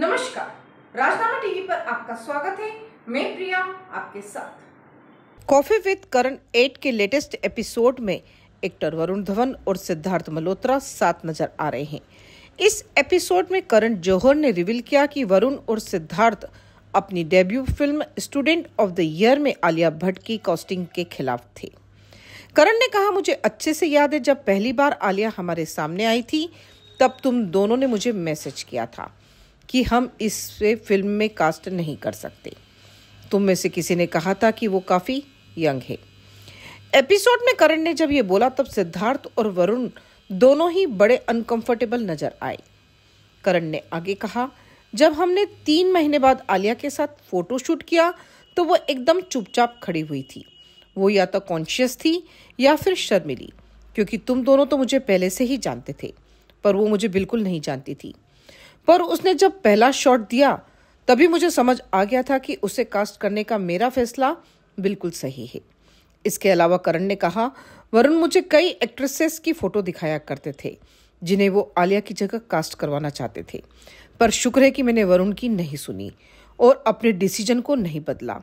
नमस्कार राजनामा टीवी पर आपका स्वागत है मैं प्रिया आपके साथ कॉफी विद करण एट के लेटेस्ट एपिसोड में एक्टर वरुण धवन और सिद्धार्थ मल्होत्रा साथ नजर आ रहे हैं इस एपिसोड में करण जौहर ने रिवील किया कि वरुण और सिद्धार्थ अपनी debut film student of the year में आलिया भट्ट की कॉस्टिंग के खिलाफ थे करण ने कहा मुझे अच्छे से याद है जब पहली बार आलिया हमारे सामने आई थी तब तुम दोनों ने मुझे मैसेज किया था कि हम इसे फिल्म में कास्ट नहीं कर सकते तुम में से किसी ने कहा था कि वो काफ़ी यंग है एपिसोड में करण ने जब ये बोला तब सिद्धार्थ और वरुण दोनों ही बड़े अनकंफर्टेबल नजर आए करण ने आगे कहा जब हमने तीन महीने बाद आलिया के साथ फोटो शूट किया तो वो एकदम चुपचाप खड़ी हुई थी वो या तो कॉन्शियस थी या फिर शर्मिली क्योंकि तुम दोनों तो मुझे पहले से ही जानते थे पर वो मुझे बिल्कुल नहीं जानती थी पर उसने जब पहला शॉट दिया तभी मुझे समझ आ गया था कि उसे कास्ट करने का मेरा फैसला बिल्कुल सही है इसके अलावा करण ने कहा वरुण मुझे कई एक्ट्रेसेस की फोटो दिखाया करते थे जिन्हें वो आलिया की जगह कास्ट करवाना चाहते थे पर शुक्र है कि मैंने वरुण की नहीं सुनी और अपने डिसीजन को नहीं बदला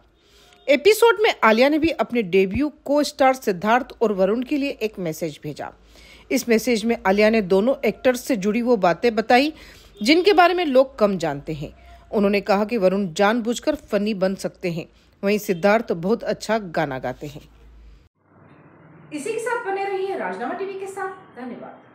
एपिसोड में आलिया ने भी अपने डेब्यू को स्टार सिद्धार्थ और वरुण के लिए एक मैसेज भेजा इस मैसेज में आलिया ने दोनों एक्टर्स से जुड़ी वो बातें बताई जिनके बारे में लोग कम जानते हैं उन्होंने कहा कि वरुण जानबूझकर फनी बन सकते हैं वहीं सिद्धार्थ तो बहुत अच्छा गाना गाते हैं इसी के साथ बने रहिए राजनामा टीवी के साथ धन्यवाद